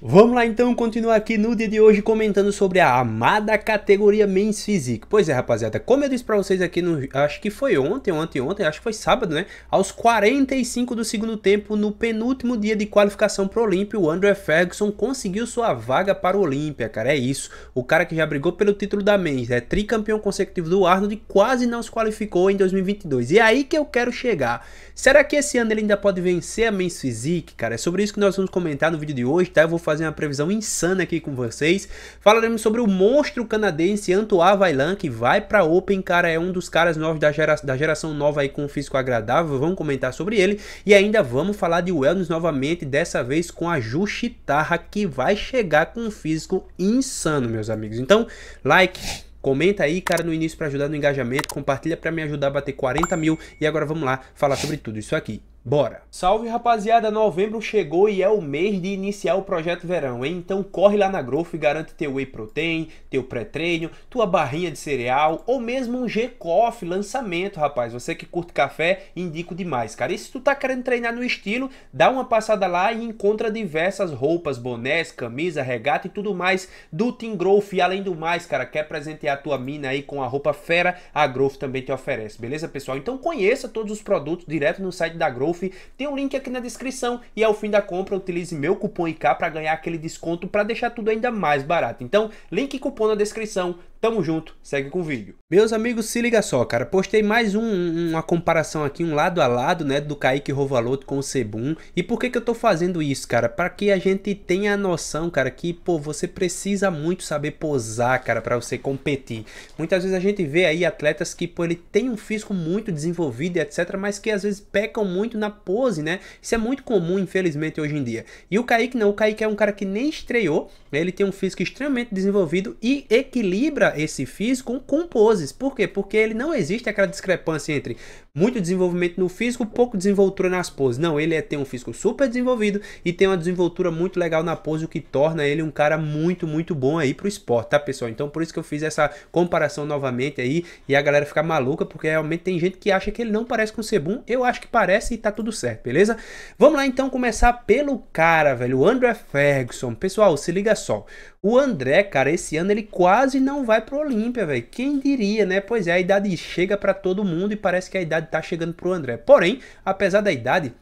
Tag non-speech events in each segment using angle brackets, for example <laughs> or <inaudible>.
Vamos lá então continuar aqui no dia de hoje comentando sobre a amada categoria Men's Physique. Pois é, rapaziada, como eu disse para vocês aqui no acho que foi ontem, ontem, ontem, acho que foi sábado, né? Aos 45 do segundo tempo, no penúltimo dia de qualificação pro Olímpio, o Andrew Ferguson conseguiu sua vaga para o Olímpia, cara, é isso. O cara que já brigou pelo título da Men's, é tricampeão consecutivo do Arnold e quase não se qualificou em 2022. E é aí que eu quero chegar. Será que esse ano ele ainda pode vencer a Men's Physique, cara? É sobre isso que nós vamos comentar no vídeo de hoje, tá? Eu vou fazer uma previsão insana aqui com vocês. Falaremos sobre o monstro canadense Antoine Vailan, que vai para Open, cara, é um dos caras novos da, gera, da geração nova aí com um físico agradável, vamos comentar sobre ele. E ainda vamos falar de Wellness novamente, dessa vez com a Juchitarra, que vai chegar com um físico insano, meus amigos. Então, like, Comenta aí, cara, no início para ajudar no engajamento. Compartilha para me ajudar a bater 40 mil. E agora vamos lá falar sobre tudo isso aqui. Bora! Salve rapaziada, novembro chegou e é o mês de iniciar o projeto verão, hein? Então corre lá na Growth e garante teu whey protein, teu pré-treino, tua barrinha de cereal ou mesmo um G-Coffee lançamento, rapaz. Você que curte café, indico demais, cara. E se tu tá querendo treinar no estilo, dá uma passada lá e encontra diversas roupas, bonés, camisa, regata e tudo mais do Team Growth. E além do mais, cara, quer presentear tua mina aí com a roupa fera, a Growth também te oferece, beleza, pessoal? Então conheça todos os produtos direto no site da Growth Growth. Tem um link aqui na descrição e ao fim da compra utilize meu cupom IK para ganhar aquele desconto para deixar tudo ainda mais barato. Então, link e cupom na descrição. Tamo junto, segue com o vídeo. Meus amigos, se liga só, cara. Postei mais um, uma comparação aqui, um lado a lado, né? Do Kaique Rovaloto com o Sebum. E por que que eu tô fazendo isso, cara? Para que a gente tenha a noção, cara, que, pô, você precisa muito saber posar, cara, para você competir. Muitas vezes a gente vê aí atletas que, pô, ele tem um físico muito desenvolvido etc, mas que às vezes pecam muito na pose, né? Isso é muito comum, infelizmente, hoje em dia. E o Kaique não. O Kaique é um cara que nem estreou, né? Ele tem um físico extremamente desenvolvido e equilibra mistura esse físico com poses. Por quê? Porque ele não existe aquela discrepância entre muito desenvolvimento no físico, pouco desenvoltura nas poses. Não, ele é, tem um físico super desenvolvido e tem uma desenvoltura muito legal na pose, o que torna ele um cara muito, muito bom aí pro esporte, tá, pessoal? Então por isso que eu fiz essa comparação novamente aí e a galera fica maluca, porque realmente tem gente que acha que ele não parece com o Sebum. Eu acho que parece e tá tudo certo, beleza? Vamos lá então começar pelo cara, velho, o André Ferguson. Pessoal, se liga só. O André, cara, esse ano ele quase não vai vai pro Olímpia, velho. Quem diria, né? Pois é, a idade chega para todo mundo e parece que a idade tá chegando pro André. Porém, apesar da idade,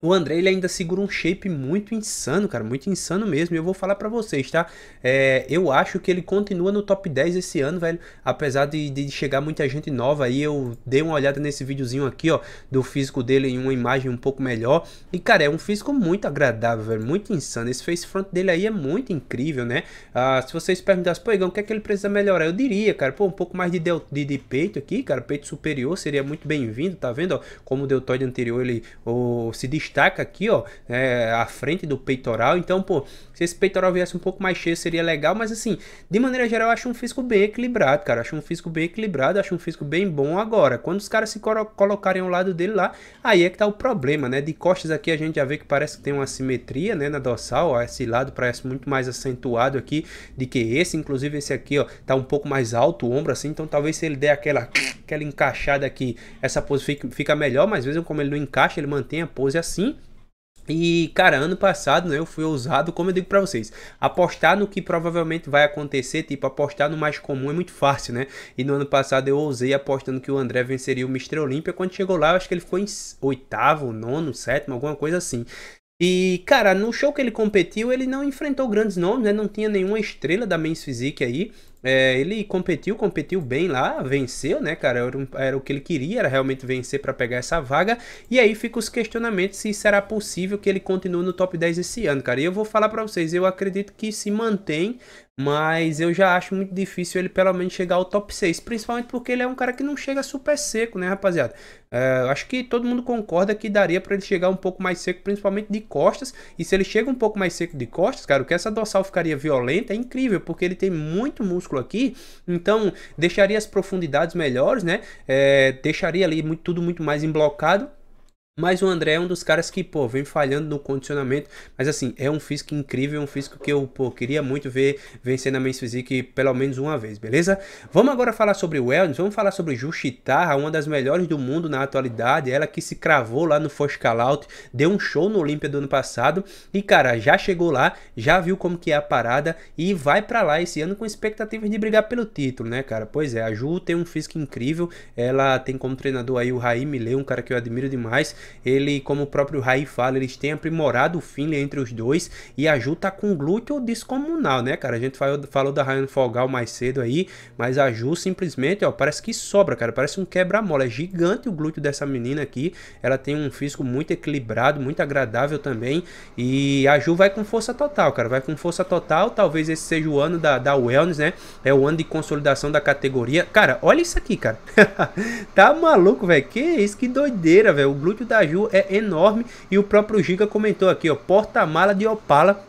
o André ele ainda segura um shape muito insano, cara, muito insano mesmo. E eu vou falar para vocês, tá? É, eu acho que ele continua no top 10 esse ano, velho. Apesar de, de chegar muita gente nova aí, eu dei uma olhada nesse videozinho aqui, ó, do físico dele em uma imagem um pouco melhor. E, cara, é um físico muito agradável, velho, muito insano. Esse face front dele aí é muito incrível, né? Ah, se vocês perguntassem, pô, Igão, o que é que ele precisa melhorar? Eu diria, cara, pô, um pouco mais de, del, de, de peito aqui, cara, peito superior seria muito bem-vindo, tá vendo? Ó, como o deltoide anterior ele se destaca destaca aqui, ó, é, à frente do peitoral. Então, pô, se esse peitoral viesse um pouco mais cheio, seria legal. Mas, assim, de maneira geral, eu acho um físico bem equilibrado, cara. acho um físico bem equilibrado, acho um físico bem bom. Agora, quando os caras se colocarem ao lado dele lá, aí é que tá o problema, né? De costas aqui, a gente já vê que parece que tem uma simetria, né, na dorsal. Ó, esse lado parece muito mais acentuado aqui do que esse. Inclusive, esse aqui, ó, tá um pouco mais alto o ombro, assim. Então, talvez se ele der aquela aquela encaixada aqui, essa pose fica melhor, mas às vezes como ele não encaixa, ele mantém a pose assim. E, cara, ano passado, né, eu fui ousado, como eu digo para vocês, apostar no que provavelmente vai acontecer, tipo, apostar no mais comum é muito fácil, né? E no ano passado eu ousei apostando que o André venceria o Mister Olímpia, quando chegou lá, eu acho que ele ficou em oitavo, nono, sétimo, alguma coisa assim. E, cara, no show que ele competiu, ele não enfrentou grandes nomes, né? Não tinha nenhuma estrela da Men's Physique aí. É, ele competiu, competiu bem lá, venceu, né, cara? Era, um, era o que ele queria, era realmente vencer para pegar essa vaga. E aí fica os questionamentos se será possível que ele continue no top 10 esse ano, cara. E eu vou falar para vocês, eu acredito que se mantém, mas eu já acho muito difícil ele pelo menos chegar ao top 6. Principalmente porque ele é um cara que não chega super seco, né, rapaziada? É, acho que todo mundo concorda que daria para ele chegar um pouco mais seco, principalmente de costas. E se ele chega um pouco mais seco de costas, cara, o que essa dorsal ficaria violenta é incrível, porque ele tem muito músculo aqui. Então, deixaria as profundidades melhores, né? É, deixaria ali muito, tudo muito mais emblocado mas o André é um dos caras que, pô, vem falhando no condicionamento. Mas assim, é um físico incrível, um físico que eu, pô, queria muito ver vencer na Men's Physique pelo menos uma vez, beleza? Vamos agora falar sobre o Wellness, vamos falar sobre Jushitara, uma das melhores do mundo na atualidade. Ela que se cravou lá no First Call Out, deu um show no Olímpia do ano passado. E, cara, já chegou lá, já viu como que é a parada e vai para lá esse ano com expectativas de brigar pelo título, né, cara? Pois é, a Ju tem um físico incrível, ela tem como treinador aí o Raim Leu, um cara que eu admiro demais. Ele, como o próprio Rai fala, eles têm aprimorado o Finley entre os dois e a Ju tá com glúteo descomunal, né, cara? A gente falou, falou da Ryan Fogal mais cedo aí, mas a Ju simplesmente, ó, parece que sobra, cara. Parece um quebra-mola. É gigante o glúteo dessa menina aqui. Ela tem um físico muito equilibrado, muito agradável também. E a Ju vai com força total, cara. Vai com força total. Talvez esse seja o ano da, da Wellness, né? É o ano de consolidação da categoria. Cara, olha isso aqui, cara. <laughs> tá maluco, velho. Que isso, que doideira, velho. O glúteo da da é enorme e o próprio Giga comentou aqui, ó, porta-mala de Opala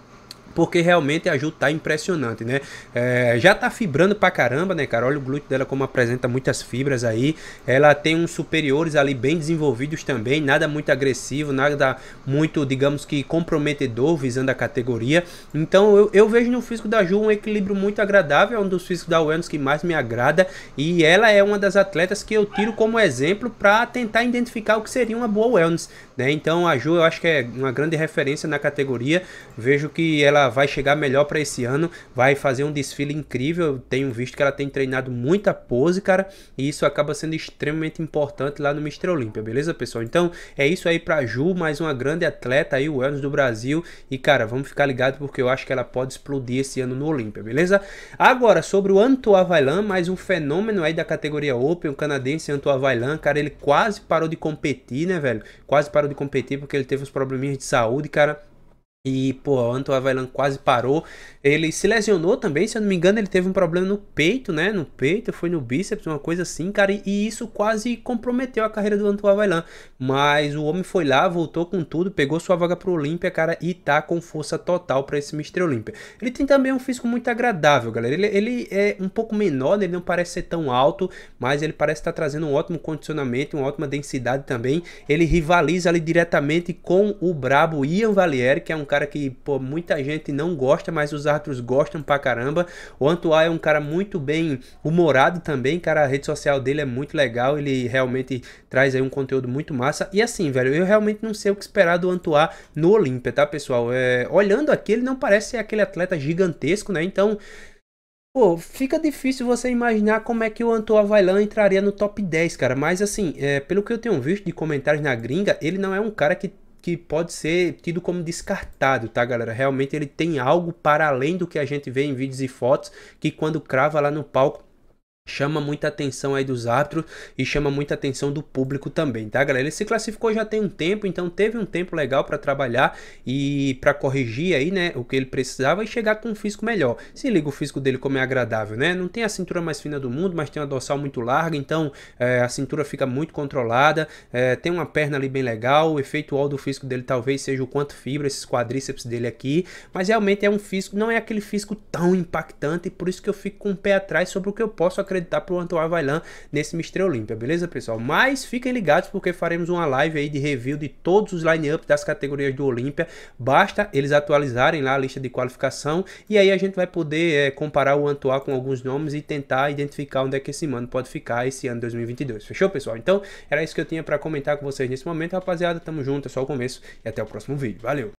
porque realmente a Ju tá impressionante, né? É, já tá fibrando pra caramba, né, cara? Olha o glúteo dela como apresenta muitas fibras aí. Ela tem uns superiores ali bem desenvolvidos também, nada muito agressivo, nada muito, digamos que comprometedor, visando a categoria. Então eu, eu vejo no físico da Ju um equilíbrio muito agradável, é um dos físicos da Wellness que mais me agrada e ela é uma das atletas que eu tiro como exemplo para tentar identificar o que seria uma boa Wellness, né? Então a Ju eu acho que é uma grande referência na categoria. Vejo que ela vai chegar melhor para esse ano, vai fazer um desfile incrível. tenho visto que ela tem treinado muita pose, cara, e isso acaba sendo extremamente importante lá no Mister Olímpia, beleza, pessoal? Então é isso aí para Ju, mais uma grande atleta aí, o Wellness do Brasil. E cara, vamos ficar ligado porque eu acho que ela pode explodir esse ano no Olímpia, beleza? Agora sobre o Anto Availan, mais um fenômeno aí da categoria Open, o canadense Anto Availan, cara, ele quase parou de competir, né, velho? Quase parou de competir porque ele teve uns probleminhas de saúde, cara. E, pô, o Anto Availan quase parou. Ele se lesionou também, se eu não me engano, ele teve um problema no peito, né? No peito, foi no bíceps, uma coisa assim, cara. E, e isso quase comprometeu a carreira do Anto Availan. Mas o homem foi lá, voltou com tudo, pegou sua vaga pro Olímpia, cara, e tá com força total para esse Mr. Olímpia. Ele tem também um físico muito agradável, galera. Ele, ele é um pouco menor, ele não parece ser tão alto, mas ele parece estar tá trazendo um ótimo condicionamento, uma ótima densidade também. Ele rivaliza ali diretamente com o brabo Ian Valier, que é um cara que pô, muita gente não gosta, mas os árbitros gostam pra caramba. O Antoine é um cara muito bem humorado também, cara. A rede social dele é muito legal, ele realmente traz aí um conteúdo muito massa. E assim, velho, eu realmente não sei o que esperar do Antoine no Olímpia, tá, pessoal? É, olhando aqui, ele não parece aquele atleta gigantesco, né? Então, Pô, fica difícil você imaginar como é que o Antoine Vailan entraria no top 10, cara. Mas assim, é, pelo que eu tenho visto de comentários na gringa, ele não é um cara que que pode ser tido como descartado, tá, galera? Realmente ele tem algo para além do que a gente vê em vídeos e fotos, que quando crava lá no palco chama muita atenção aí dos árbitros e chama muita atenção do público também, tá, galera? Ele se classificou já tem um tempo, então teve um tempo legal para trabalhar e para corrigir aí, né, o que ele precisava e chegar com um físico melhor. Se liga o físico dele como é agradável, né? Não tem a cintura mais fina do mundo, mas tem uma dorsal muito larga, então é, a cintura fica muito controlada, é, tem uma perna ali bem legal, o efeito all do físico dele talvez seja o quanto fibra esses quadríceps dele aqui, mas realmente é um físico, não é aquele físico tão impactante, por isso que eu fico com o pé atrás sobre o que eu posso acreditar acreditar pro Antônio Availan nesse Mister Olímpia, beleza, pessoal? Mas fiquem ligados porque faremos uma live aí de review de todos os lineups das categorias do Olímpia. Basta eles atualizarem lá a lista de qualificação e aí a gente vai poder é, comparar o Antoine com alguns nomes e tentar identificar onde é que esse mano pode ficar esse ano 2022. Fechou, pessoal? Então, era isso que eu tinha para comentar com vocês nesse momento, rapaziada. Tamo junto, é só o começo e até o próximo vídeo. Valeu!